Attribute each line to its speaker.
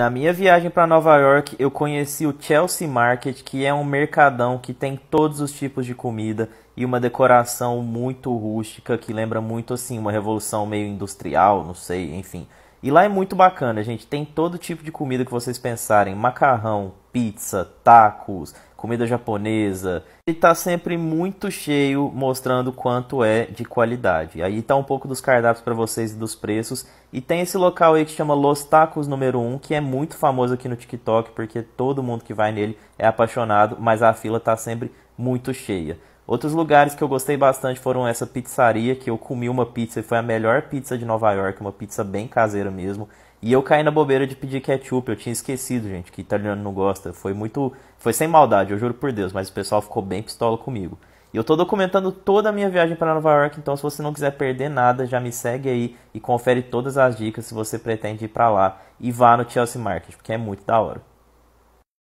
Speaker 1: Na minha viagem para Nova York, eu conheci o Chelsea Market, que é um mercadão que tem todos os tipos de comida e uma decoração muito rústica que lembra muito assim uma revolução meio industrial, não sei, enfim. E lá é muito bacana, gente. Tem todo tipo de comida que vocês pensarem: macarrão, pizza, tacos, comida japonesa. E tá sempre muito cheio, mostrando quanto é de qualidade. Aí tá um pouco dos cardápios para vocês e dos preços. E tem esse local aí que chama Los Tacos número 1, que é muito famoso aqui no TikTok, porque todo mundo que vai nele é apaixonado, mas a fila tá sempre muito cheia. Outros lugares que eu gostei bastante foram essa pizzaria, que eu comi uma pizza e foi a melhor pizza de Nova York, uma pizza bem caseira mesmo. E eu caí na bobeira de pedir ketchup, eu tinha esquecido, gente, que italiano não gosta. Foi muito. Foi sem maldade, eu juro por Deus, mas o pessoal ficou bem pistola comigo. E eu tô documentando toda a minha viagem para Nova York, então se você não quiser perder nada, já me segue aí e confere todas as dicas se você pretende ir para lá e vá no Chelsea Market, porque é muito da hora.